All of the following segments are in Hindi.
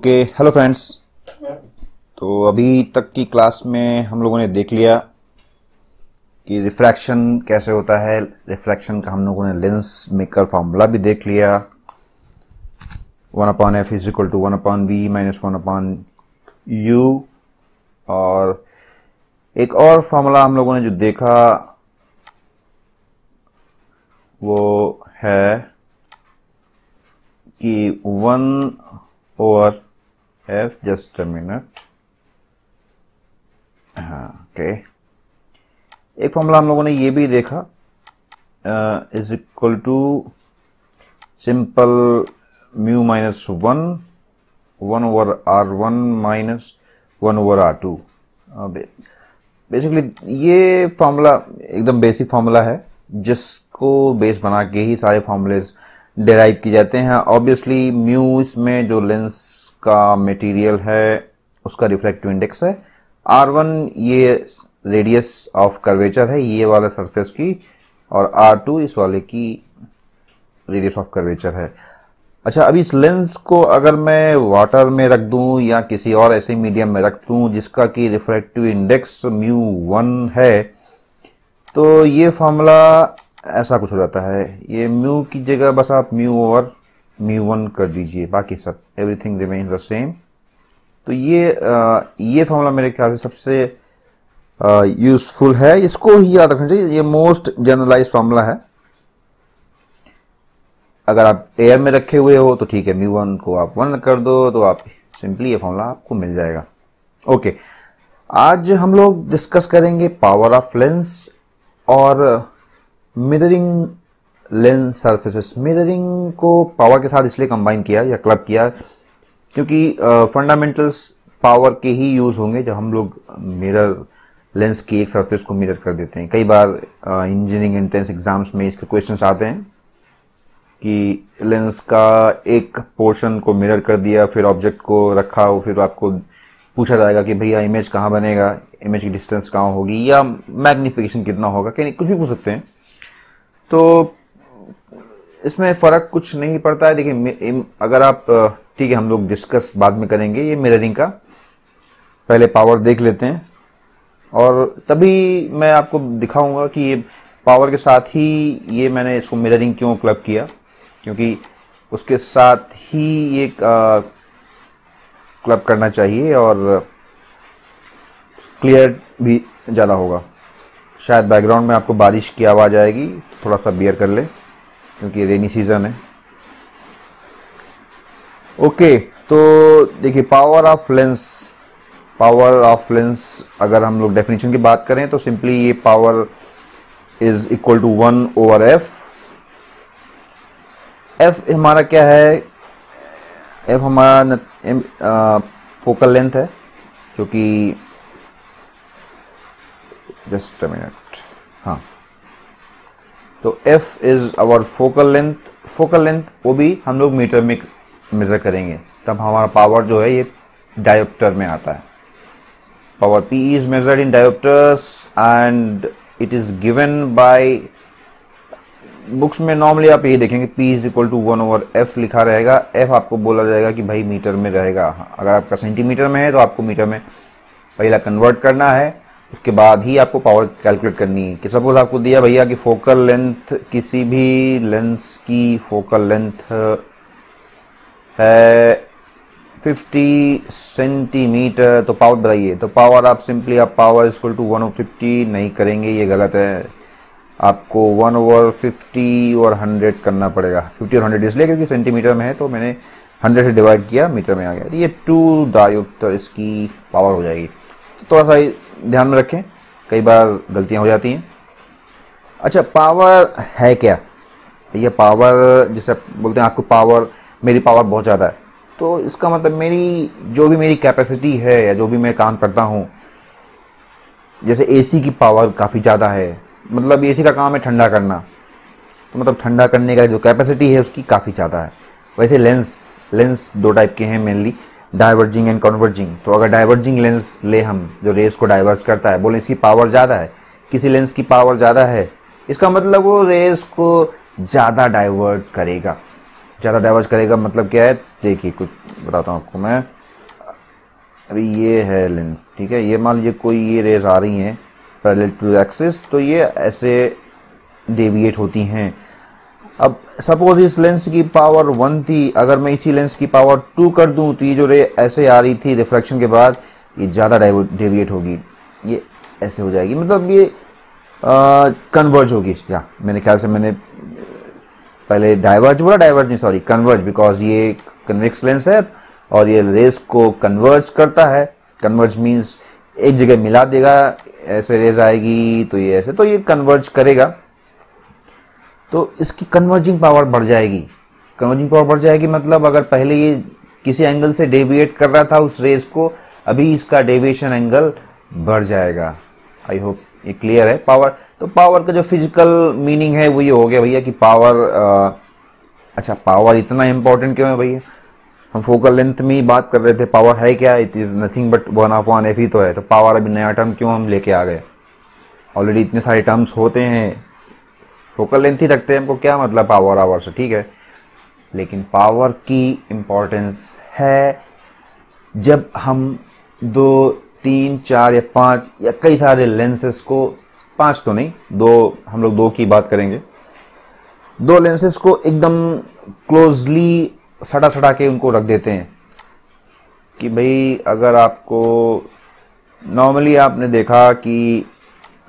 ओके हेलो फ्रेंड्स तो अभी तक की क्लास में हम लोगों ने देख लिया कि रिफ्रैक्शन कैसे होता है रिफ्रैक्शन का हम लोगों ने लेंस मेकर फार्मूला भी देख लिया one upon F is equal to one upon we minus one upon U और एक और फार्मूला हम लोगों ने जो देखा वो है कि one over f just a minute हाँ ओके okay. एक फॉर्मूला हम लोगों ने ये भी देखा is equal to simple mu minus one one over R one minus one over R two basically ये फॉर्मूला एकदम बेसिक फॉर्मूला है जिसको बेस बना के ही सारे फॉर्मूले डेराइव किए जाते हैं ऑब्वियसली म्यू इसमें जो लेंस का मटेरियल है उसका रिफ्लेक्टिव इंडेक्स है आर वन ये रेडियस ऑफ कर्वेचर है ये वाला सरफेस की और आर टू इस वाले की रेडियस ऑफ कर्वेचर है अच्छा अभी इस लेंस को अगर मैं वाटर में रख दूं या किसी और ऐसे मीडियम में रख दूं जिसका कि रिफ्लेक्टिव इंडेक्स म्यू वन है तो ये फार्मूला ऐसा कुछ हो जाता है ये म्यू की जगह बस आप म्यू और म्यू वन कर दीजिए बाकी सब एवरीथिंग रिमेन द सेम तो ये आ, ये फॉर्मूला मेरे ख्याल से सबसे यूजफुल है इसको ही याद रखना चाहिए ये मोस्ट जनरलाइज फॉर्मूला है अगर आप एयर में रखे हुए हो तो ठीक है म्यू वन को आप वन कर दो तो आप सिंपली ये फॉर्मूला आपको मिल जाएगा ओके आज हम लोग डिस्कस करेंगे पावर ऑफ लेंस और मिररिंग लेंस सर्फेसिस मिररिंग को पावर के साथ इसलिए कंबाइन किया या क्लब किया क्योंकि फंडामेंटल्स पावर के ही यूज़ होंगे जब हम लोग मिरर लेंस की एक सरफेस को मिरर कर देते हैं कई बार इंजीनियरिंग एंट्रेंस एग्जाम्स में इसके क्वेश्चन आते हैं कि लेंस का एक पोर्शन को मिरर कर दिया फिर ऑब्जेक्ट को रखा हो फिर आपको पूछा जाएगा कि भैया इमेज कहाँ बनेगा इमेज की डिस्टेंस कहाँ होगी या मैग्निफिकेशन कितना होगा कहीं कुछ भी पूछ सकते हैं तो इसमें फ़र्क कुछ नहीं पड़ता है देखिए अगर आप ठीक है हम लोग डिस्कस बाद में करेंगे ये मिररिंग का पहले पावर देख लेते हैं और तभी मैं आपको दिखाऊंगा कि ये पावर के साथ ही ये मैंने इसको मिररिंग क्यों क्लब किया क्योंकि उसके साथ ही ये क्लब करना चाहिए और क्लियर भी ज़्यादा होगा शायद बैकग्राउंड में आपको बारिश की आवाज़ आएगी थोड़ा सा बियर कर ले क्योंकि रेनी सीज़न है ओके तो देखिए power of lens power of lens अगर हम लोग डेफिनेशन की बात करें तो सिंपली ये power is equal to one over F F हमारा क्या है एफ हमारा फोकल लेंथ है जो कि जस्ट अ मिनट हाँ तो f is our focal length focal length वो भी हम लोग मीटर में मेज़र करेंगे तब हमारा पावर जो है ये डायोप्टर में आता है power p is measured in dioptres and it is given by books में नॉर्मली आप ये देखेंगे p is equal to one over F लिखा रहेगा f आपको बोला जाएगा कि भाई मीटर में रहेगा अगर आपका सेंटीमीटर में है तो आपको मीटर में पहला कन्वर्ट करना है उसके बाद ही आपको पावर कैलकुलेट करनी है कि सपोज आपको दिया भैया कि फोकल लेंथ किसी भी लेंस की फोकल लेंथ है 50 सेंटीमीटर तो पावर बताइए तो पावर आप सिंपली आप power is equal to one over fifty नहीं करेंगे ये गलत है आपको वन ओवर फिफ्टी और हंड्रेड करना पड़ेगा फिफ्टी और हंड्रेड इसलिए क्योंकि सेंटीमीटर में है तो मैंने हंड्रेड से डिवाइड किया मीटर में आ गया तो ये टू डायोप्टर इसकी पावर हो जाएगी तो थोड़ा सा ध्यान में रखें कई बार गलतियां हो जाती हैं अच्छा पावर है क्या ये पावर जैसे बोलते हैं आपको पावर मेरी पावर बहुत ज़्यादा है तो इसका मतलब मेरी जो भी मेरी कैपेसिटी है या जो भी मैं काम करता हूँ जैसे एसी की पावर काफ़ी ज़्यादा है मतलब एसी का काम है ठंडा करना तो मतलब ठंडा करने का जो कैपेसिटी है उसकी काफ़ी ज़्यादा है वैसे लेंस लेंस दो टाइप के हैं मेनली डाइवर्जिंग एंड कन्वर्जिंग तो अगर डाइवर्जिंग लेंस ले हम जो रेस को डाइवर्ज करता है बोले इसकी पावर ज़्यादा है किसी लेंस की पावर ज़्यादा है इसका मतलब वो रेस को ज़्यादा डाइवर्ट करेगा ज़्यादा डाइवर्ज करेगा मतलब क्या है देखिए कुछ बताता हूँ आपको मैं अभी ये है लेंस ठीक है ये मान लीजिए कोई ये रेस आ रही हैं पैरेलल टू एक्सिस तो ये ऐसे डेविएट होती हैं अब सपोज इस लेंस की पावर वन थी अगर मैं इसी लेंस की पावर टू कर दूं तो ये जो रे ऐसे आ रही थी रिफ्लेक्शन के बाद ये ज़्यादा डेविएट होगी ये ऐसे हो जाएगी मतलब ये कन्वर्ज होगी या मैंने ख्याल से मैंने पहले डाइवर्ज बोला डाइवर्ज नहीं सॉरी कन्वर्ज बिकॉज ये कन्वेक्स लेंस है और ये रेस को कन्वर्ज करता है कन्वर्ज मीन्स एक जगह मिला देगा ऐसे रेज आएगी तो ये ऐसे तो ये कन्वर्ज करेगा तो इसकी कन्वर्जिंग पावर बढ़ जाएगी कन्वर्जिंग पावर बढ़ जाएगी मतलब अगर पहले ये किसी एंगल से डेविएट कर रहा था उस रेस को अभी इसका डेविएशन एंगल बढ़ जाएगा आई होप ये क्लियर है पावर तो पावर का जो फिजिकल मीनिंग है वो ये हो गया भैया कि पावर आ, अच्छा पावर इतना इम्पोर्टेंट क्यों है भैया हम फोकल लेंथ में ही बात कर रहे थे पावर है क्या it is nothing but one of one F ही तो है तो पावर अभी नया टर्म क्यों हम लेके आ गए ऑलरेडी इतने सारे टर्म्स होते हैं फोकल लेंथ ही रखते हैं हमको क्या मतलब पावर आवर से ठीक है लेकिन पावर की इम्पोर्टेंस है जब हम दो तीन चार या पांच या कई सारे लेंसेस को पांच तो नहीं दो हम लोग दो की बात करेंगे दो लेंसेस को एकदम क्लोजली सटा सटा के उनको रख देते हैं कि भाई अगर आपको नॉर्मली आपने देखा कि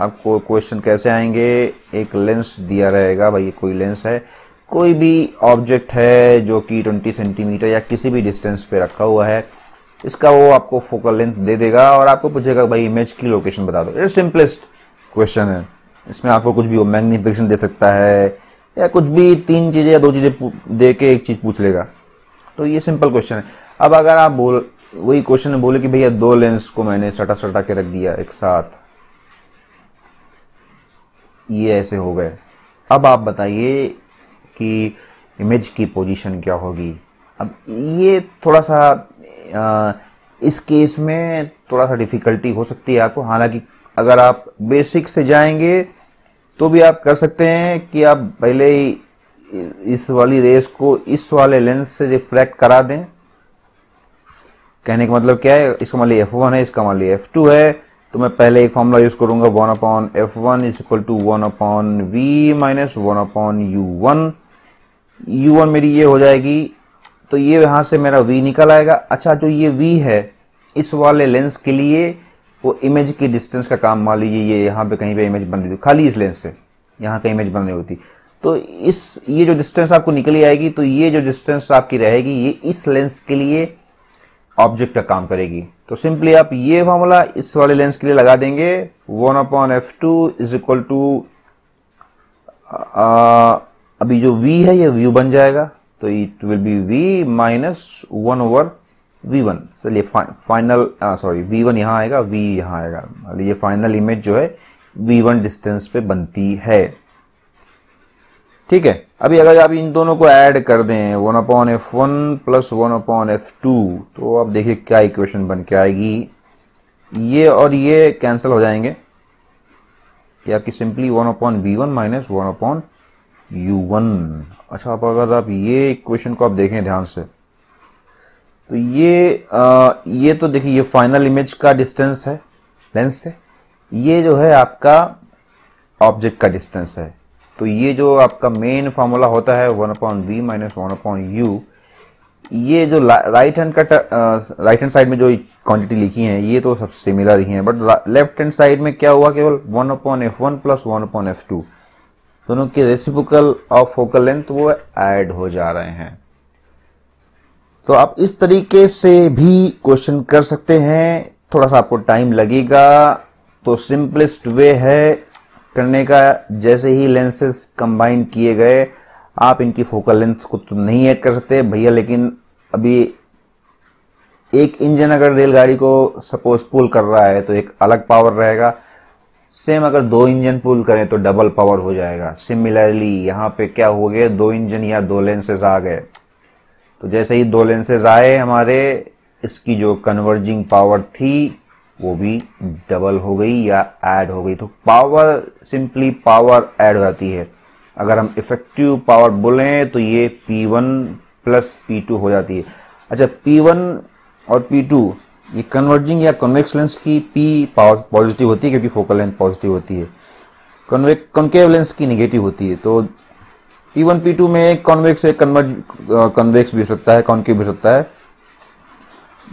आपको क्वेश्चन कैसे आएंगे एक लेंस दिया रहेगा भाई कोई लेंस है कोई भी ऑब्जेक्ट है जो कि 20 सेंटीमीटर या किसी भी डिस्टेंस पे रखा हुआ है इसका वो आपको फोकल लेंथ दे देगा और आपको पूछेगा भाई इमेज की लोकेशन बता दो ये सिंपलेस्ट क्वेश्चन है इसमें आपको कुछ भी वो मैग्निफिकेशन दे सकता है या कुछ भी तीन चीज़ें या दो चीज़ें दे के एक चीज़ पूछ लेगा तो ये सिंपल क्वेश्चन है अब अगर आप बोल वही क्वेश्चन बोले कि भैया दो लेंस को मैंने सटा सटा के रख दिया एक साथ ये ऐसे हो गए अब आप बताइए कि इमेज की पोजीशन क्या होगी अब ये थोड़ा सा आ, इस केस में थोड़ा सा डिफ़िकल्टी हो सकती है आपको हालांकि अगर आप बेसिक से जाएंगे तो भी आप कर सकते हैं कि आप पहले इस वाली रेस को इस वाले लेंस से रिफ्लेक्ट करा दें कहने का मतलब क्या है इसका मान लीजिए एफ वन है इसका मान ली एफ टू है तो मैं पहले एक फॉर्मूला यूज करूंगा one upon F one is equal to one upon we minus one upon U one U one मेरी ये हो जाएगी तो ये यहाँ से मेरा वी निकल आएगा अच्छा जो ये वी है इस वाले लेंस के लिए वो इमेज की डिस्टेंस का काम मान लीजिए ये यहाँ पे कहीं पे इमेज बन रही थी खाली इस लेंस से यहाँ का इमेज बन रही होती तो इस ये जो डिस्टेंस आपको निकली आएगी तो ये जो डिस्टेंस आपकी रहेगी ये इस लेंस के लिए ऑब्जेक्ट का काम करेगी तो सिंपली आप ये फॉर्मूला इस वाले लेंस के लिए लगा देंगे one upon F two is equal to अभी जो v है ये व्यू बन जाएगा तो it will be v minus one over V one चलिए फाइनल सॉरी वी वन यहाँ आएगा v यहाँ आएगा ये फाइनल इमेज जो है वी वन डिस्टेंस पे बनती है ठीक है अभी अगर आप इन दोनों को ऐड कर दें one upon F one plus one upon F two तो आप देखिए क्या इक्वेशन बन के आएगी ये और ये कैंसिल हो जाएंगे कि आपकी simply one upon V one minus one upon U one अच्छा आप अगर आप ये इक्वेशन को आप देखें ध्यान से तो ये आ, ये तो देखिए ये फाइनल इमेज का डिस्टेंस है लेंस से ये जो है आपका ऑब्जेक्ट का डिस्टेंस है तो ये जो आपका मेन फार्मूला होता है one upon we minus one upon U ये जो राइट हैंड का राइट हैंड साइड में जो क्वांटिटी लिखी है ये तो सब सिमिलर ही है बट लेफ्ट हैंड साइड में क्या हुआ केवल one upon F one plus one upon F two दोनों के रेसिपिकल और फोकल लेंथ वो ऐड हो जा रहे हैं तो आप इस तरीके से भी क्वेश्चन कर सकते हैं थोड़ा सा आपको टाइम लगेगा तो सिंपलेस्ट वे है करने का जैसे ही लेंसेज कंबाइन किए गए आप इनकी फोकल लेंथ को तो नहीं ऐड कर सकते भैया लेकिन अभी एक इंजन अगर रेलगाड़ी को सपोज पुल कर रहा है तो एक अलग पावर रहेगा सेम अगर दो इंजन पुल करें तो डबल पावर हो जाएगा सिमिलरली यहाँ पे क्या हो गया दो इंजन या दो लेंसेज आ गए तो जैसे ही दो लेंसेज आए हमारे इसकी जो कन्वर्जिंग पावर थी वो भी डबल हो गई या ऐड हो गई तो पावर सिंपली पावर ऐड हो जाती है अगर हम इफेक्टिव पावर बोलें तो ये P1 प्लस पी हो जाती है अच्छा P1 और P2 ये कन्वर्जिंग या कन्वेक्स लेंस की P पावर पॉजिटिव होती है क्योंकि फोकल लेंथ पॉजिटिव होती है कन्वेक्स कॉन्केव लेंस की निगेटिव होती है तो P1 P2 में कॉन्वेक्स है कन्वर्ज कन्वेक्स भी हो सकता है कॉन्केव भी हो सकता है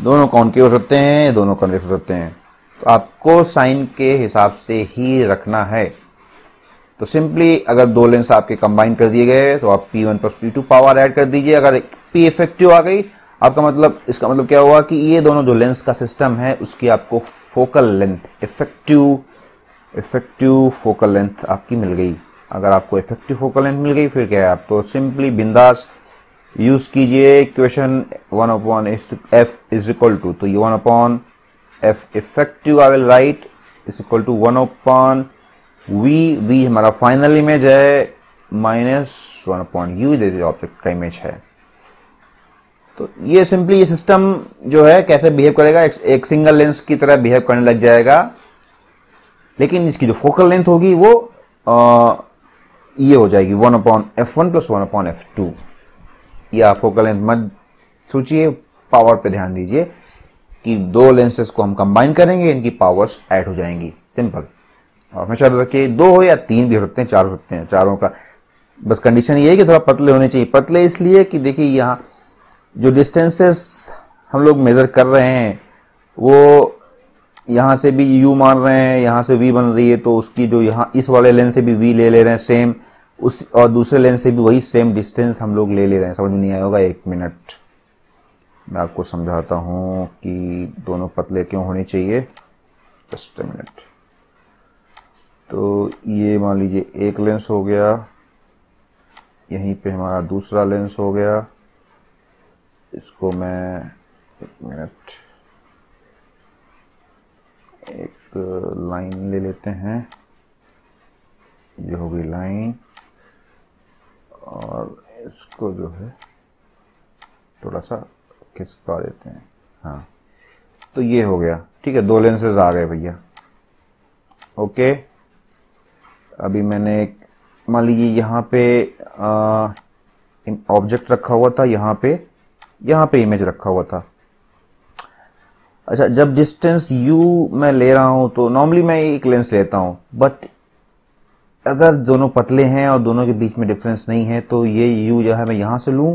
दोनों कॉन्केव हो सकते हैं दोनों कन्वेक्स हो सकते हैं तो आपको साइन के हिसाब से ही रखना है तो सिंपली अगर दो लेंस आपके कंबाइन कर दिए गए तो आप P1 one plus P two power add कर दीजिए अगर P इफेक्टिव आ गई आपका मतलब इसका मतलब क्या हुआ कि ये दोनों जो लेंस का सिस्टम है उसकी आपको focal length effective effective focal length आपकी मिल गई अगर आपको इफेक्टिव फोकल लेंथ मिल गई फिर क्या है आप तो सिंपली बिंदास यूज़ कीजिए question one upon F is equal to तो ये one upon F effective I will write is equal to one upon V V हमारा फाइनल इमेज है minus one upon U object का इमेज है तो ये सिंपली ये सिस्टम जो है कैसे बिहेव करेगा एक, एक सिंगल लेंस की तरह बिहेव करने लग जाएगा लेकिन इसकी जो फोकल लेंथ होगी वो आ, ये हो जाएगी one upon F one plus one upon F two या फोकल लेंथ मत सोचिए पावर पे ध्यान दीजिए कि दो लेंसेज को हम कंबाइन करेंगे इनकी पावर्स ऐड हो जाएंगी सिंपल और हमेशा रखिए दो हो या तीन भी हो सकते हैं चार हो सकते हैं चारों का बस कंडीशन ये है कि थोड़ा पतले होने चाहिए पतले इसलिए कि देखिए यहाँ जो डिस्टेंसेस हम लोग मेज़र कर रहे हैं वो यहाँ से भी यू मान रहे हैं यहाँ से वी बन रही है तो उसकी जो यहाँ इस वाले लेंस से भी वी ले ले रहे हैं सेम उस और दूसरे लेंस से भी वही सेम डिस्टेंस हम लोग ले ले रहे हैं समझ में नहीं आया होगा एक मिनट मैं आपको समझाता हूँ कि दोनों पतले क्यों होने चाहिए जस्ट मिनट तो ये मान लीजिए एक लेंस हो गया यहीं पे हमारा दूसरा लेंस हो गया इसको मैं एक मिनट एक लाइन ले लेते हैं ये हो गई लाइन और इसको जो है थोड़ा सा खिसका देते हैं हाँ तो ये हो गया ठीक है दो लेंसेज आ गए भैया ओके अभी मैंने एक मान लीजिए यहाँ पे ऑब्जेक्ट रखा हुआ था यहाँ पे यहाँ पे इमेज रखा हुआ था अच्छा जब डिस्टेंस u मैं ले रहा हूँ तो नॉर्मली मैं एक लेंस लेता हूँ बट अगर दोनों पतले हैं और दोनों के बीच में डिफरेंस नहीं है तो ये u जो है मैं यहाँ से लूँ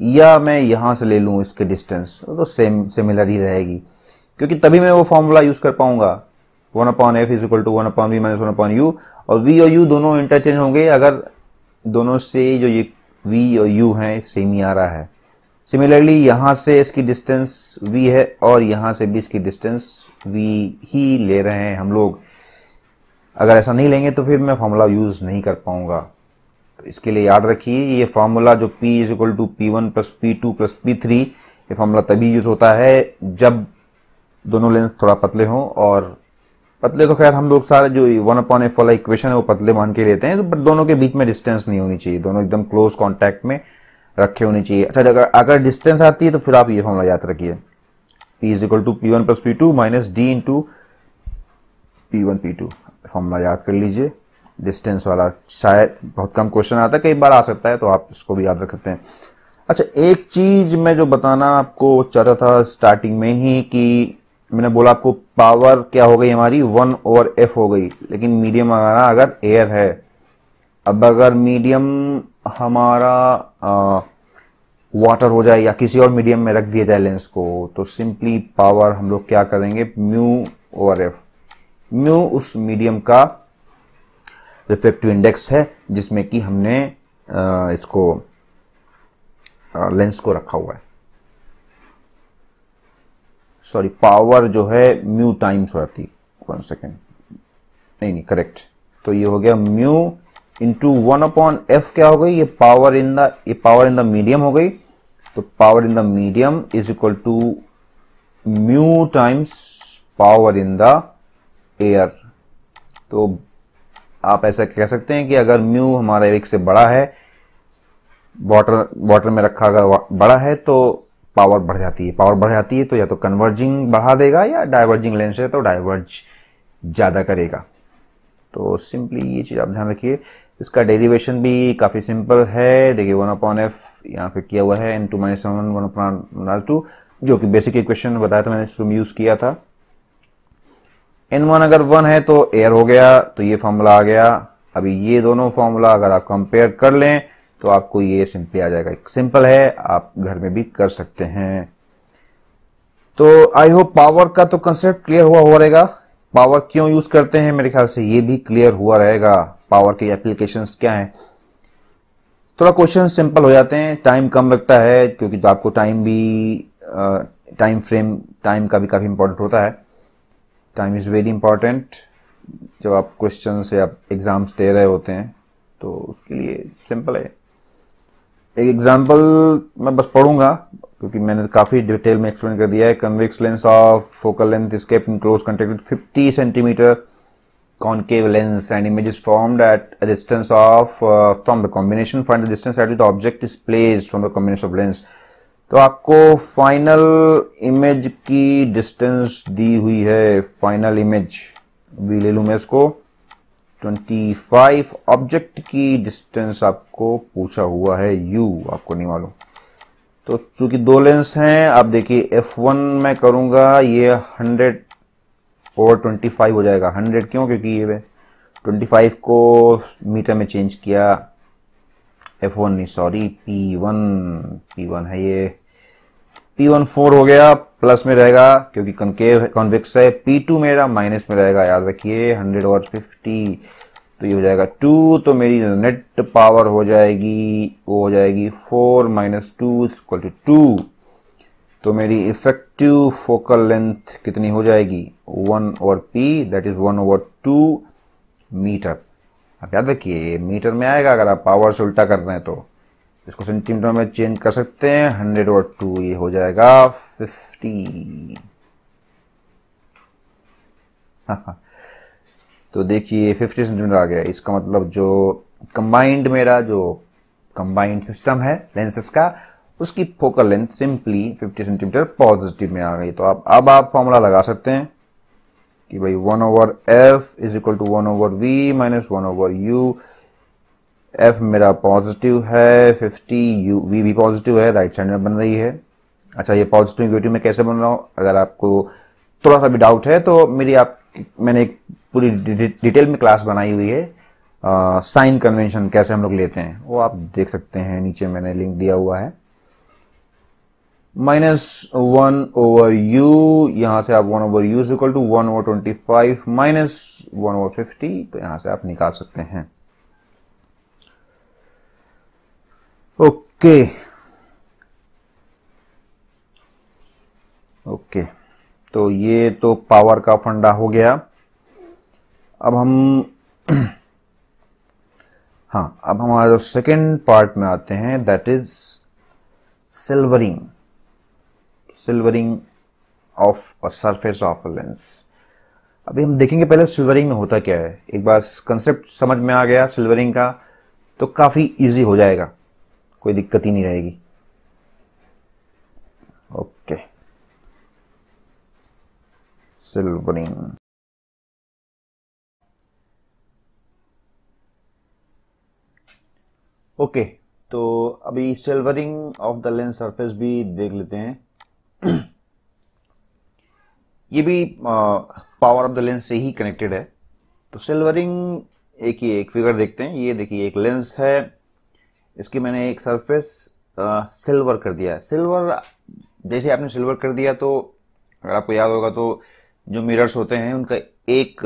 या मैं यहाँ से ले लूँ इसके डिस्टेंस तो सेम सिमिलर ही रहेगी क्योंकि तभी मैं वो फॉर्मूला यूज़ कर पाऊंगा one upon F is equal to one upon we minus one upon U और वी और यू दोनों इंटरचेंज होंगे अगर दोनों से जो ये वी और यू हैं सेम ही आ रहा है सिमिलरली यहाँ से इसकी डिस्टेंस वी है और यहाँ से भी इसकी डिस्टेंस वी ही ले रहे हैं हम लोग अगर ऐसा नहीं लेंगे तो फिर मैं फॉर्मूला यूज़ नहीं कर पाऊंगा इसके लिए याद रखिए ये फार्मूला जो P is equal to P one plus P two plus P three ये फार्मूला तभी यूज होता है जब दोनों लेंस थोड़ा पतले हों और पतले तो खैर हम लोग सारे जो वन अपॉन एफ वाला इक्वेशन है वो पतले मान के लेते हैं तो बट दोनों के बीच में डिस्टेंस नहीं होनी चाहिए दोनों एकदम क्लोज कॉन्टैक्ट में रखे होने चाहिए अच्छा अगर अगर डिस्टेंस आती है तो फिर आप ये फॉर्मूला याद रखिए P is equal to P one plus P two minus D into P one P two formula याद कर लीजिए डिस्टेंस वाला शायद बहुत कम क्वेश्चन आता है कई बार आ सकता है तो आप इसको भी याद रख सकते हैं अच्छा एक चीज़ मैं जो बताना आपको चाहता था स्टार्टिंग में ही कि मैंने बोला आपको पावर क्या हो गई हमारी वन ओवर एफ हो गई लेकिन मीडियम हमारा अगर एयर है अब अगर मीडियम हमारा आ, वाटर हो जाए या किसी और मीडियम में रख दिया जाए लेंस को तो सिंपली पावर हम लोग क्या करेंगे म्यू ओवर एफ म्यू उस मीडियम का रिफ्लेक्टिव इंडेक्स है जिसमें कि हमने इसको लेंस को रखा हुआ है सॉरी पावर जो है म्यू टाइम्स हो जाती वन सेकेंड नहीं नहीं करेक्ट तो ये हो गया mu into one upon F क्या हो गई ये पावर इन द ये पावर इन द मीडियम हो गई तो power in the medium is equal to mu times power in the air तो आप ऐसा कह सकते हैं कि अगर म्यू हमारा एक से बड़ा है वाटर वाटर में रखा अगर बड़ा है तो पावर बढ़ जाती है पावर बढ़ जाती है तो या तो कन्वर्जिंग बढ़ा देगा या डाइवर्जिंग लेंस है तो डाइवर्ज ज़्यादा करेगा तो सिंपली ये चीज़ आप ध्यान रखिए इसका डेरिवेशन भी काफ़ी सिंपल है देखिए वन अपॉन एफ यहाँ पे किया हुआ है into minus seven one upon two जो कि बेसिक इक्वेशन बताया था मैंने शुरू में यूज़ किया था एन वन अगर वन है तो एयर हो गया तो ये फॉर्मूला आ गया अभी ये दोनों फॉर्मूला अगर आप कंपेयर कर लें तो आपको ये सिंपली आ जाएगा सिंपल है आप घर में भी कर सकते हैं तो आई होप पावर का तो कंसेप्ट क्लियर हुआ हुआ रहेगा पावर क्यों यूज करते हैं मेरे ख्याल से ये भी क्लियर हुआ रहेगा पावर के एप्लीकेशन क्या है थोड़ा क्वेश्चन सिंपल हो जाते हैं टाइम कम लगता है क्योंकि तो आपको टाइम भी टाइम फ्रेम टाइम का भी काफ़ी इंपॉर्टेंट होता है टाइम इज़ वेरी इंपॉर्टेंट जब आप क्वेश्चन या एग्जाम्स दे रहे होते हैं तो उसके लिए सिंपल है एक एग्जाम्पल मैं बस पढ़ूंगा क्योंकि मैंने काफ़ी डिटेल में एक्सप्लेन कर दिया है convex lens of focal length is kept in close contact with fifty centimetre concave lens and image is form at a distance of from the combination find the distance at the object is place from the combination of lens तो आपको फाइनल इमेज की डिस्टेंस दी हुई है फाइनल इमेज वी ले लू मैं इसको 25 ऑब्जेक्ट की डिस्टेंस आपको पूछा हुआ है यू आपको नहीं मालूम तो चूंकि दो लेंस हैं आप देखिए F1 मैं करूंगा ये 100 और 25 हो जाएगा 100 क्यों क्योंकि ये 25 को मीटर में चेंज किया F1 नहीं सॉरी P1 P1 है ये पी वन फोर हो गया प्लस में रहेगा क्योंकि कनकेव कॉन्वेक्स है पी टू मेरा माइनस में रहेगा याद रखिए हंड्रेड और फिफ्टी तो ये हो जाएगा टू तो मेरी नेट पावर हो जाएगी वो हो जाएगी four minus two equal to two तो मेरी इफेक्टिव फोकल लेंथ कितनी हो जाएगी one over P that is one over two metre अब याद रखिए मीटर में आएगा अगर आप पावर से उल्टा कर रहे हैं तो इसको सेंटीमीटर में चेंज कर सकते हैं हंड्रेड और टू ये हो जाएगा फिफ्टी तो देखिए फिफ्टी सेंटीमीटर आ गया इसका मतलब जो कंबाइंड मेरा जो कंबाइंड सिस्टम है लेंसेस का उसकी focal length simply 50 centimetre positive में आ गई तो आप अब आप फॉर्मूला लगा सकते हैं कि भाई one over F is equal to one over V minus one over U F मेरा पॉजिटिव है फिफ्टी यू वी भी पॉजिटिव है राइट साइड में बन रही है अच्छा ये पॉजिटिव इक्विटी में कैसे बन रहा हूँ अगर आपको थोड़ा सा भी डाउट है तो मेरी आप मैंने एक पूरी डिटेल में क्लास बनाई हुई है साइन कन्वेंशन कैसे हम लोग लेते हैं वो आप देख सकते हैं नीचे मैंने लिंक दिया हुआ है माइनस वन ओवर यू यहां से आप one over U is equal to one over twenty five minus one over fifty तो यहाँ से आप निकाल सकते हैं ओके ओके तो ये तो पावर का फंडा हो गया अब हम हाँ अब हमारे सेकेंड पार्ट में आते हैं that is silvering silvering of a surface of lens अभी हम देखेंगे पहले सिल्वरिंग में होता क्या है एक बार कंसेप्ट समझ में आ गया सिल्वरिंग का तो काफ़ी इजी हो जाएगा कोई दिक्कत ही नहीं रहेगी ओके सिल्वरिंग ओके तो अभी silvering of the lens surface भी देख लेते हैं ये भी पावर ऑफ द लेंस से ही कनेक्टेड है तो सिल्वरिंग एक ही एक फिगर देखते हैं ये देखिए एक लेंस है इसकी मैंने एक सरफेस सिल्वर कर दिया सिल्वर जैसे आपने सिल्वर कर दिया तो अगर आपको याद होगा तो जो मिरर्स होते हैं उनका एक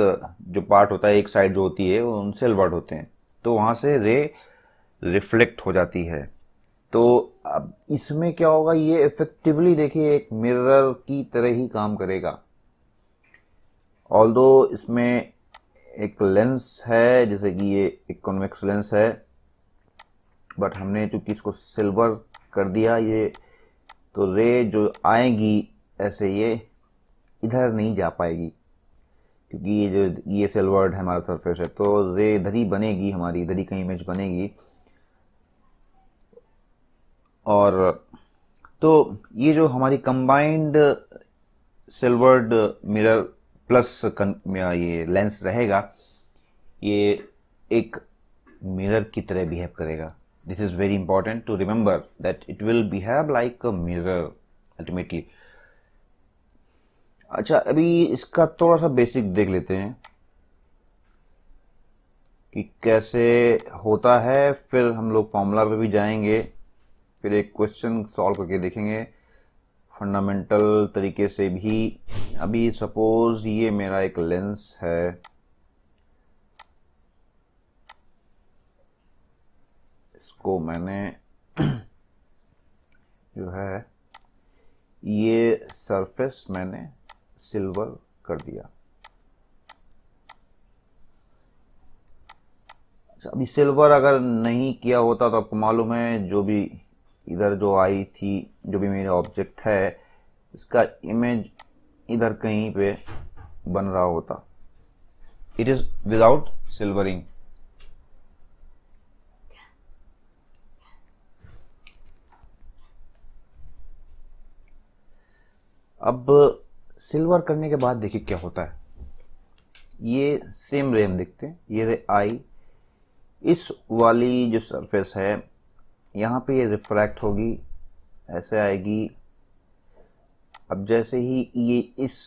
जो पार्ट होता है एक साइड जो होती है वो उन सिल्वर्ड होते हैं तो वहाँ से रे रिफ्लेक्ट हो जाती है तो अब इसमें क्या होगा ये इफेक्टिवली देखिए एक मिरर की तरह ही काम करेगा ऑल इसमें एक लेंस है जैसे कि ये एक कॉन्वेक्स लेंस है बट हमने चूंकि इसको सिल्वर कर दिया ये तो रे जो आएगी ऐसे ये इधर नहीं जा पाएगी क्योंकि ये जो ये सिल्वर्ड है हमारा सरफेस है तो रे इधर ही बनेगी हमारी इधर ही कहीं इमेज बनेगी और तो ये जो हमारी कंबाइंड सिल्वर्ड मिरर प्लस ये लेंस रहेगा ये एक मिरर की तरह बिहेव करेगा this is very important to remember that it will behave like a mirror ultimately अच्छा अभी इसका थोड़ा सा बेसिक देख लेते हैं कि कैसे होता है फिर हम लोग फॉर्मूला पे भी जाएंगे फिर एक क्वेश्चन सॉल्व करके देखेंगे फंडामेंटल तरीके से भी अभी सपोज़ ये मेरा एक लेंस है इसको मैंने जो है ये सरफेस मैंने सिल्वर कर दिया अच्छा, अभी सिल्वर अगर नहीं किया होता तो आपको मालूम है जो भी इधर जो आई थी जो भी मेरा ऑब्जेक्ट है इसका इमेज इधर कहीं पे बन रहा होता इट इज़ विदाउट सिल्वरिंग अब सिल्वर करने के बाद देखिए क्या होता है ये सेम रे हम देखते हैं ये रे आई इस वाली जो सरफेस है यहाँ पे ये रिफ्रैक्ट होगी ऐसे आएगी अब जैसे ही ये इस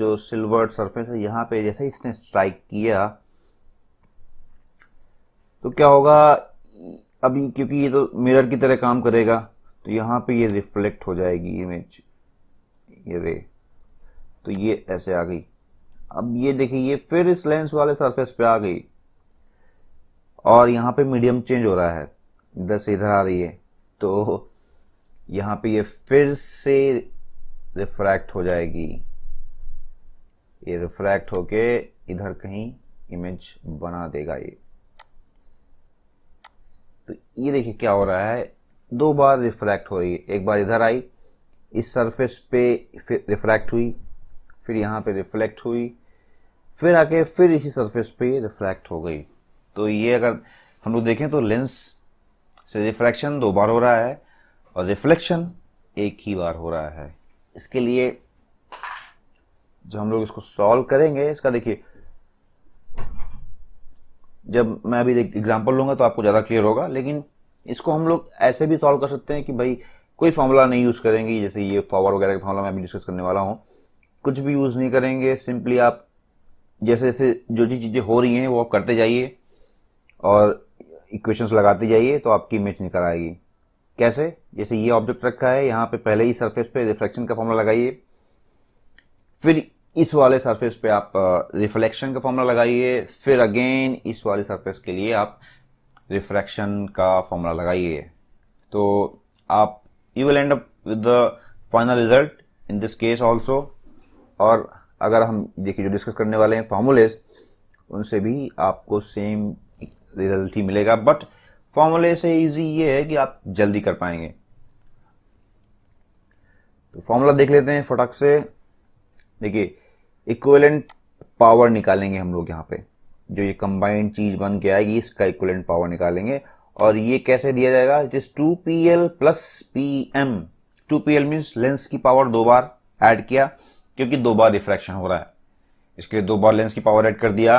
जो सिल्वर्ड सरफेस है यहाँ पे जैसे इसने स्ट्राइक किया तो क्या होगा अभी क्योंकि ये तो मिरर की तरह काम करेगा तो यहाँ पे ये रिफ्लेक्ट हो जाएगी इमेज ये रे तो ये ऐसे आ गई अब ये देखिए ये फिर इस लेंस वाले सरफेस पे आ गई और यहाँ पे मीडियम चेंज हो रहा है इधर से इधर आ रही है तो यहाँ पे ये फिर से रिफ्रैक्ट हो जाएगी ये रिफ्रैक्ट होके इधर कहीं इमेज बना देगा ये तो ये देखिए क्या हो रहा है दो बार रिफ्रैक्ट हो रही है एक बार इधर आई इस सरफेस पे फिर रिफ्रैक्ट हुई फिर यहाँ पे रिफ्लेक्ट हुई फिर आके फिर इसी सरफेस पे रिफ्रैक्ट हो गई तो ये अगर हम लोग देखें तो लेंस से रिफ्रैक्शन दो बार हो रहा है और रिफ्लेक्शन एक ही बार हो रहा है इसके लिए जो हम लोग इसको सॉल्व करेंगे इसका देखिए जब मैं अभी एग्जाम्पल लूंगा तो आपको ज़्यादा क्लियर होगा लेकिन इसको हम लोग ऐसे भी सॉल्व कर सकते हैं कि भाई कोई फॉर्मूला नहीं यूज़ करेंगे जैसे ये पावर वगैरह का फॉर्मूला मैं अभी डिस्कस करने वाला हूँ कुछ भी यूज़ नहीं करेंगे सिंपली आप जैसे जैसे जो जो चीज़ें हो रही हैं वो आप करते जाइए और इक्वेशंस लगाते जाइए तो आपकी इमेज निकल आएगी कैसे जैसे ये ऑब्जेक्ट रखा है यहाँ पे पहले ही सरफेस पे रिफ्लेक्शन का फॉर्मूला लगाइए फिर इस वाले सरफेस पे आप रिफ्लेक्शन का फॉर्मूला लगाइए फिर अगेन इस वाले सरफेस के लिए आप रिफ्रैक्शन का फॉर्मूला लगाइए तो आप you will end up with the final result in this case also और अगर हम देखिए जो डिस्कस करने वाले हैं फार्मूलेस उनसे भी आपको सेम रिजल्ट ही मिलेगा बट फार्मूले से इजी ये है कि आप जल्दी कर पाएंगे तो फॉर्मूला देख लेते हैं फटक से देखिए इक्वलेंट पावर निकालेंगे हम लोग यहाँ पे जो ये कंबाइंड चीज बन के आएगी इसका इक्वलेंट पावर निकालेंगे और ये कैसे दिया जाएगा it is two P L plus P M two P L means lens की पावर दो बार ऐड किया क्योंकि दो बार रिफ्रैक्शन हो रहा है इसके लिए दो बार लेंस की पावर ऐड कर दिया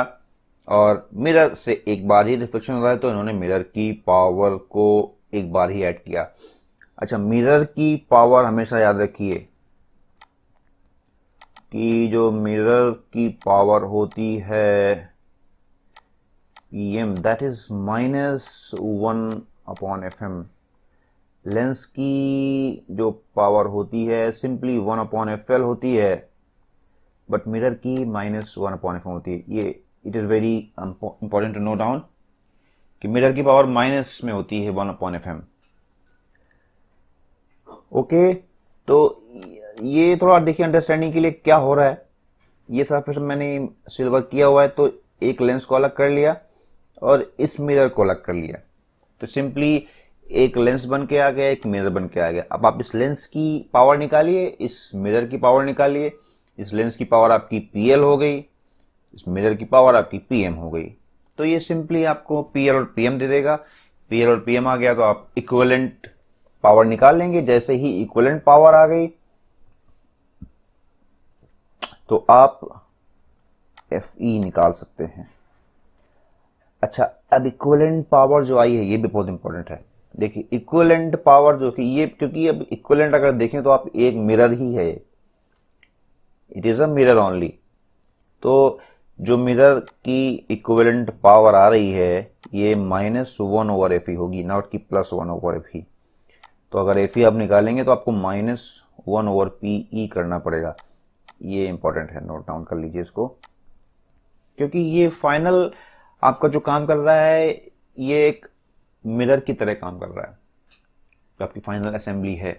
और मिरर से एक बार ही रिफ्लेक्शन हो रहा है तो इन्होंने मिरर की पावर को एक बार ही ऐड किया अच्छा मिरर की पावर हमेशा याद रखिए कि जो मिरर की पावर होती है em that is minus one upon F M lens की जो पावर होती है simply one upon F L होती है बट मिरर की minus one upon F M होती है ये it is very important to know down कि मिरर की पावर माइनस में होती है one upon F M okay तो ये थोड़ा देखिए अंडरस्टैंडिंग के लिए क्या हो रहा है ये सारा फिर मैंने सिल्वर किया हुआ है तो एक लेंस को अलग कर लिया और इस मिरर को अलग कर लिया तो सिंपली एक लेंस बन के आ गया एक मिरर बन के आ गया अब आप इस लेंस की पावर निकालिए इस मिरर की पावर निकालिए इस लेंस की पावर आपकी पी हो गई इस मिरर की पावर आपकी पी हो गई तो ये सिंपली आपको पी और पी दे देगा पी और पी आ गया तो आप इक्वलेंट पावर निकाल लेंगे जैसे ही इक्वलेंट पावर आ गई तो आप एफ ई e निकाल सकते हैं अच्छा अब इक्वलेंट पावर जो आई है ये भी बहुत इंपॉर्टेंट है देखिए इक्वलेंट पावर जो कि ये क्योंकि अब इक्वलेंट अगर देखें तो आप एक मिरर ही है it is a mirror only तो जो मिरर की इक्वलेंट पावर आ रही है ये माइनस वन ओवर एफ होगी नॉट की प्लस वन ओवर एफ तो अगर एफ e आप निकालेंगे तो आपको minus one over P E करना पड़ेगा ये इंपॉर्टेंट है नोट डाउन कर लीजिए इसको क्योंकि ये फाइनल आपका जो काम कर रहा है ये एक मिरर की तरह काम कर रहा है जो आपकी फाइनल असेंबली है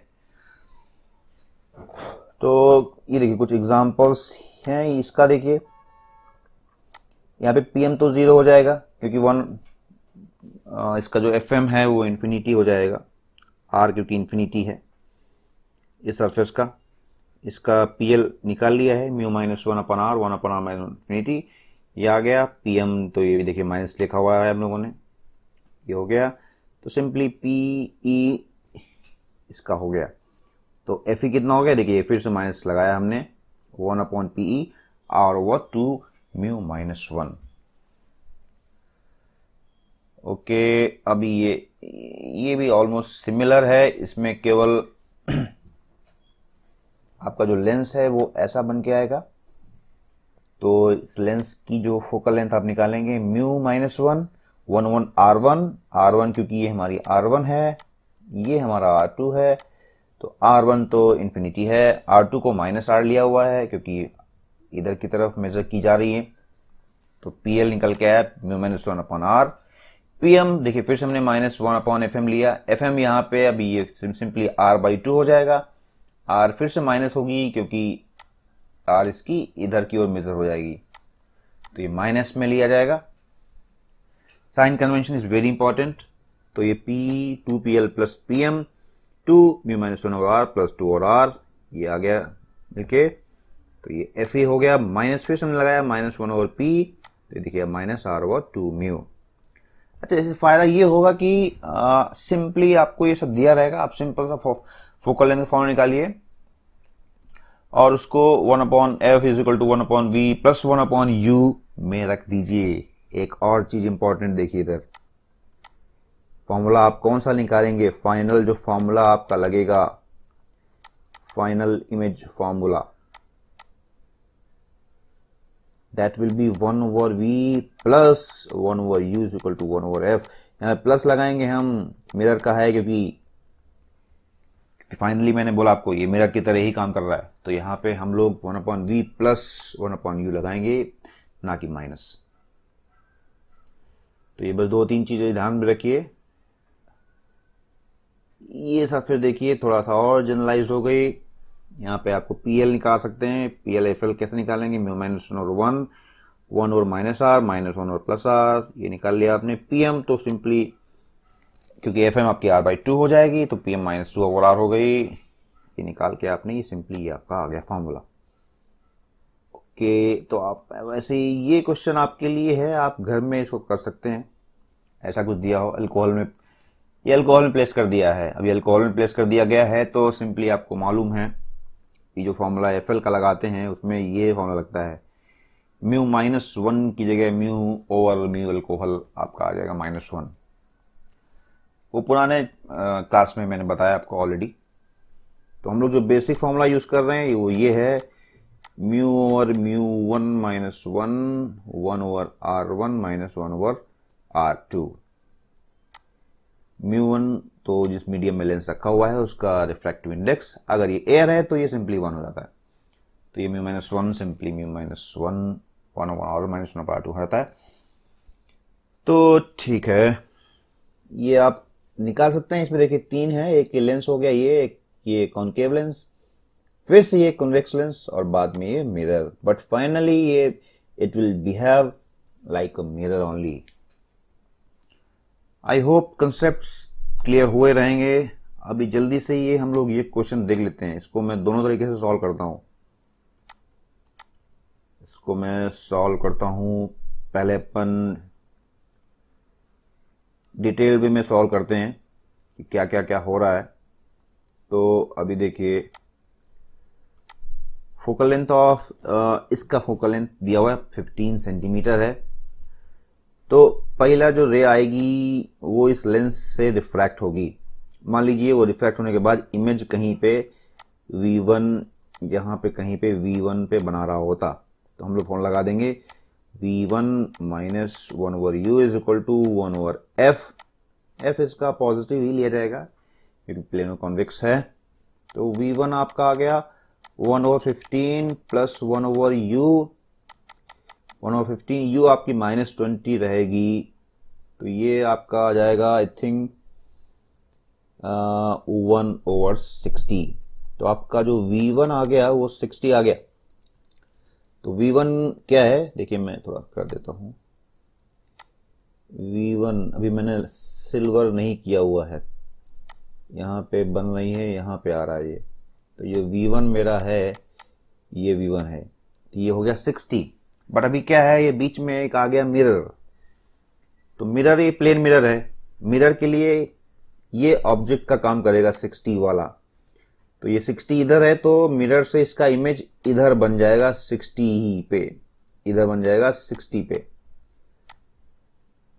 तो ये देखिए कुछ एग्जाम्पल्स हैं इसका देखिए यहाँ पे पीएम तो जीरो हो जाएगा क्योंकि वन इसका जो एफएम है वो इन्फिनिटी हो जाएगा आर क्योंकि इन्फिनिटी है इस सरफेस का इसका पीएल निकाल लिया है mu minus one upon R one upon R minus infinity ये आ गया पीएम तो ये भी देखिए माइनस लिखा हुआ है हम लोगों ने ये हो गया तो सिंपली पी ई इसका हो गया तो एफ ई e कितना हो गया देखिए फिर से माइनस लगाया हमने वन अपॉन पी ई और वह two mu minus one okay अभी ये ये भी ऑलमोस्ट सिमिलर है इसमें केवल आपका जो लेंस है वो ऐसा बन के आएगा तो इस लेंस की जो फोकल लेंथ आप निकालेंगे mu minus one one one R one R one क्योंकि ये हमारी आर वन है ये हमारा आर टू है तो आर वन तो इन्फिनिटी है आर टू को माइनस आर लिया हुआ है क्योंकि इधर की तरफ मेजर की जा रही है तो पी एल निकल के आया mu minus one upon R P M देखिए फिर से हमने minus one upon F M लिया एफ एम यहाँ पे अभी ये सिंपली आर बाई टू हो जाएगा आर फिर से माइनस होगी क्योंकि आर इसकी इधर की ओर मेजर हो जाएगी तो ये माइनस में लिया जाएगा sign convention is very important तो ये P two P L plus P M two mu minus one और आर प्लस टू और आर ये आ गया देखिए तो ये एफ ए हो गया माइनस फिर हमने लगाया माइनस वन ओवर पी तो देखिए minus R over two mu अच्छा इससे फायदा ये होगा कि सिंपली आपको ये सब दिया रहेगा आप सिंपल सा फो, फोकल लेंथ फॉर्म निकालिए और उसको one upon F is equal to one upon V plus one upon U में रख दीजिए एक और चीज इंपॉर्टेंट देखिए इधर फॉर्मूला आप कौन सा निकालेंगे फाइनल जो फॉर्मूला आपका लगेगा final image formula that will be one over V plus one over U is equal to one over F यहाँ प्लस लगाएंगे हम मिरर का है क्योंकि कि फाइनली मैंने बोला आपको ये मेरा की तरह ही काम कर रहा है तो यहाँ पे हम लोग one upon V plus one upon U लगाएंगे ना कि माइनस तो ये बस दो तीन चीज़ें ध्यान में रखिए ये सब फिर देखिए थोड़ा सा और जनरलाइज हो गई यहाँ पे आपको पी एल निकाल सकते हैं पी एल एफ एल कैसे निकालेंगे माइनस वन और वन वन और माइनस आर माइनस वन और प्लस आर ये निकाल लिया आपने पी एम तो सिंपली क्योंकि एफ एम आपकी आर बाई टू हो जाएगी तो P M minus two over R हो गई ये निकाल के आपने ये सिंपली ये आपका आ गया फार्मूला ओके तो आप वैसे ये क्वेश्चन आपके लिए है आप घर में इसको कर सकते हैं ऐसा कुछ दिया हो अल्कोहल में ये अल्कोहल में प्लेस कर दिया है अभी अल्कोहल में प्लेस कर दिया गया है तो सिंपली आपको मालूम है ये जो फॉर्मूला एफ एल का लगाते हैं उसमें ये फॉर्मूला लगता है म्यू माइनस वन की जगह म्यू ओवर म्यू अल्कोहल आपका आ जाएगा माइनस वन वो पुराने क्लास में मैंने बताया आपको ऑलरेडी तो हम लोग जो बेसिक फॉर्मूला यूज़ कर रहे हैं वो ये है mu over mu one minus one one over R one minus one over R two mu one तो जिस मीडियम में लेंस रखा हुआ है उसका रिफ्रैक्टिव इंडेक्स अगर ये एयर है तो ये सिंपली वन हो जाता है तो ये mu minus one simply mu minus one one over R minus one R two हो जाता है तो ठीक है ये आप निकाल सकते हैं इसमें देखिए तीन है एक ये लेंस हो गया ये एक ये कॉन्केव लेंस फिर से ये कन्वेक्स लेंस और बाद में ये मिरर बट फाइनली ये it will behave like a mirror only I hope concept clear हुए रहेंगे अभी जल्दी से ये हम लोग ये क्वेश्चन देख लेते हैं इसको मैं दोनों तरीके से सॉल्व करता हूं इसको मैं सॉल्व करता हूं पहले अपन डिटेल वे में सॉल्व करते हैं कि क्या क्या क्या हो रहा है तो अभी देखिए फोकल लेंथ ऑफ इसका फोकल लेंथ दिया हुआ है 15 सेंटीमीटर है तो पहला जो रे आएगी वो इस लेंस से रिफ्रैक्ट होगी मान लीजिए वो रिफ्रैक्ट होने के बाद इमेज कहीं पे V1 यहाँ पर कहीं पे V1 पे बना रहा होता तो हम लोग फोन लगा देंगे v1 minus one over u is equal to one over f f इसका पॉजिटिव ही लिया जाएगा क्योंकि प्लेनो कॉन्वेक्स है तो v1 आपका आ गया one over fifteen plus one over u one over fifteen u आपकी माइनस ट्वेंटी रहेगी तो ये आपका आ जाएगा I think one over sixty तो आपका जो v1 आ गया वो सिक्सटी आ गया तो v1 क्या है देखिए मैं थोड़ा कर देता हूं v1 अभी मैंने सिल्वर नहीं किया हुआ है यहां पे बन रही है यहां पे आ रहा है ये तो ये v1 मेरा है ये v1 है तो ये हो गया 60 बट अभी क्या है ये बीच में एक आ गया मिरर तो मिरर ये प्लेन मिरर है मिरर के लिए ये ऑब्जेक्ट का काम करेगा 60 वाला तो ये 60 इधर है तो मिरर से इसका इमेज इधर बन जाएगा 60 पे इधर बन जाएगा 60 पे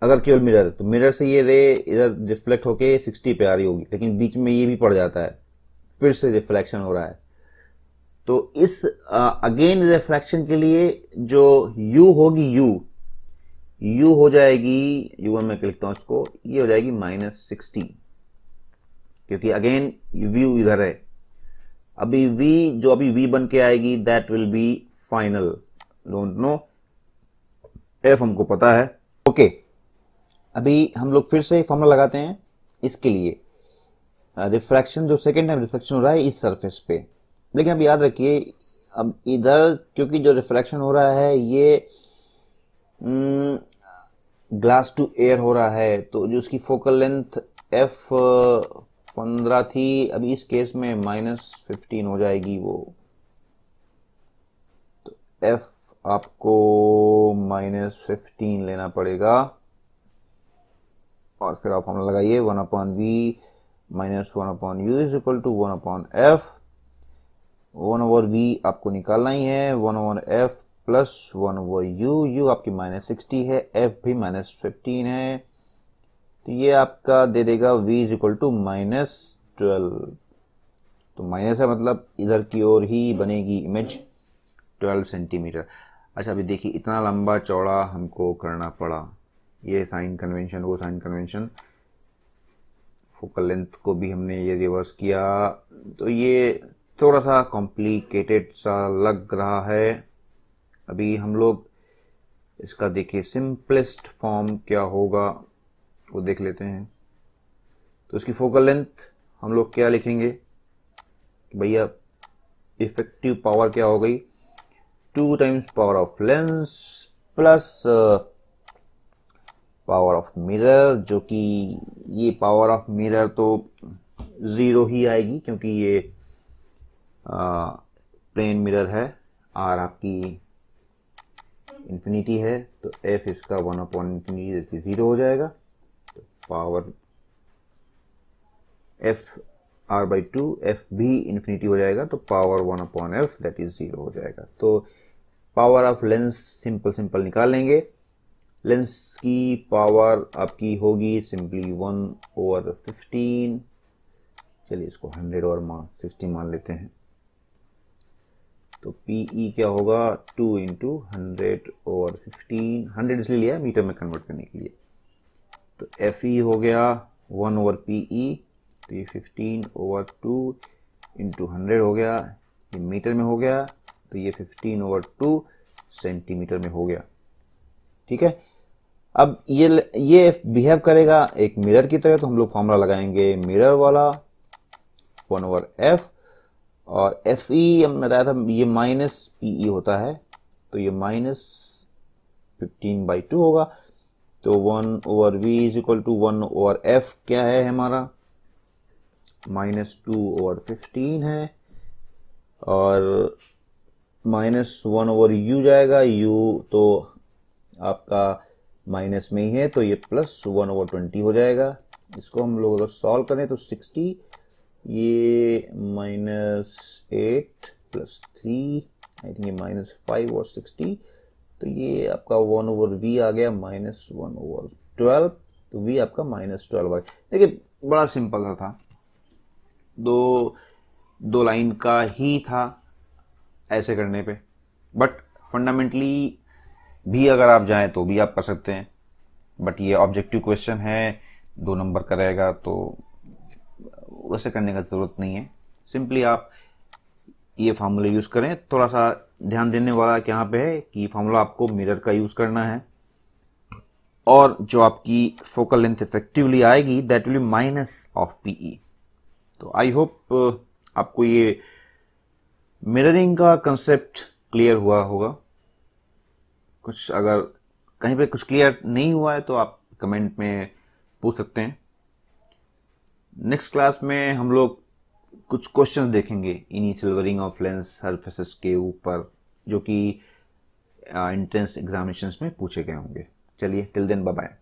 अगर केवल मिरर तो मिरर से ये रे इधर रिफ्लेक्ट होके 60 पे आ रही होगी लेकिन बीच में ये भी पड़ जाता है फिर से रिफ्लेक्शन हो रहा है तो इस अगेन रिफ्लेक्शन के लिए जो यू होगी यू u हो जाएगी यू में क्लिक लिखता हूं इसको ये हो जाएगी माइनस सिक्सटी क्योंकि अगेन व्यू इधर है अभी V जो अभी वी बन के आएगी that will be final don't know F हमको पता है ओके okay. अभी हम लोग फिर से फॉर्मूला लगाते हैं इसके लिए रिफ्रैक्शन uh, जो सेकेंड टाइम रिफ्रैक्शन हो रहा है इस सरफेस पे लेकिन अब याद रखिए अब इधर क्योंकि जो रिफ्रैक्शन हो रहा है ये ग्लास टू एयर हो रहा है तो जो उसकी फोकल लेंथ एफ पंद्रह थी अभी इस केस में माइनस फिफ्टीन हो जाएगी वो तो एफ आपको माइनस फिफ्टीन लेना पड़ेगा और फिर आप फॉर्मूला लगाइए one upon we minus one upon u is equal to one upon F one over v आपको निकालना ही है one over f plus one over u u आपकी माइनस सिक्सटी है एफ भी माइनस फिफ्टीन है तो ये आपका दे देगा v is equal to minus twelve तो माइनस है मतलब इधर की ओर ही बनेगी इमेज ट्वेल्व सेंटीमीटर अच्छा अभी देखिए इतना लंबा चौड़ा हमको करना पड़ा ये साइन कन्वेंशन वो साइन कन्वेंशन फोकल लेंथ को भी हमने ये रिवर्स किया तो ये थोड़ा सा कॉम्प्लिकेटेड सा लग रहा है अभी हम लोग इसका देखिए सिंपलेस्ट फॉर्म क्या होगा वो देख लेते हैं तो इसकी फोकल लेंथ हम लोग क्या लिखेंगे भैया इफेक्टिव पावर क्या हो गई two times power of lens plus power of mirror जो कि ये पावर ऑफ मिरर तो ज़ीरो ही आएगी क्योंकि ये प्लेन uh, मिरर है आर आपकी इन्फिनिटी है तो एफ इसका वन अपॉन इन्फिनिटी ज़ीरो हो जाएगा power f R by two f भी इन्फिनिटी हो जाएगा तो power one upon f that is zero हो जाएगा तो power of lens simple simple निकाल लेंगे लेंस की पावर आपकी होगी सिंपली वन ओवर फिफ्टीन चलिए इसको हंड्रेड और मान सिक्सटी मान लेते हैं तो पी ई e क्या होगा two into hundred over fifteen hundred इसलिए लिया मीटर में कन्वर्ट करने के लिए तो एफ ई e हो गया वन ओवर पी ई तो ये fifteen over two into hundred हो गया ये मीटर में हो गया तो ये फिफ्टीन ओवर टू सेंटीमीटर में हो गया ठीक है अब ये ये बिहेव करेगा एक मिरर की तरह तो हम लोग फॉर्मूला लगाएंगे मिरर वाला वन ओवर एफ और एफ ई e, हमने बताया था ये माइनस पी ई होता है तो ये माइनस फिफ्टीन बाई टू होगा तो one over v is equal to one over f क्या है हमारा माइनस टू ओवर फिफ्टीन है और माइनस वन ओवर यू जाएगा यू तो आपका माइनस में ही है तो ये प्लस वन ओवर ट्वेंटी हो जाएगा इसको हम लोग अगर सॉल्व करें तो सिक्सटी ये minus eight plus three I think ये माइनस फाइव और सिक्सटी तो ये आपका वन ओवर वी आ गया माइनस वन ओवर ट्वेल्व तो वी आपका माइनस ट्वेल्व आ गया देखिए बड़ा सिंपल सा था दो दो लाइन का ही था ऐसे करने पे बट फंडामेंटली भी अगर आप जाएं तो भी आप कर सकते हैं बट ये ऑब्जेक्टिव क्वेश्चन है दो नंबर का रहेगा तो वैसे करने का ज़रूरत नहीं है सिंपली आप ये फार्मूला यूज़ करें थोड़ा सा ध्यान देने वाला यहाँ पे है कि फॉर्मूला आपको मिरर का यूज करना है और जो आपकी फोकल लेंथ इफेक्टिवली आएगी that will minus of p e तो आई होप uh, आपको ये मिररिंग का कंसेप्ट क्लियर हुआ होगा कुछ अगर कहीं पे कुछ क्लियर नहीं हुआ है तो आप कमेंट में पूछ सकते हैं नेक्स्ट क्लास में हम लोग कुछ क्वेश्चन देखेंगे इनिशियल वरिंग ऑफ लेंस सर्फेसिस के ऊपर जो कि एंट्रेंस uh, एग्जामिनेशन में पूछे गए होंगे चलिए टिल देन बाय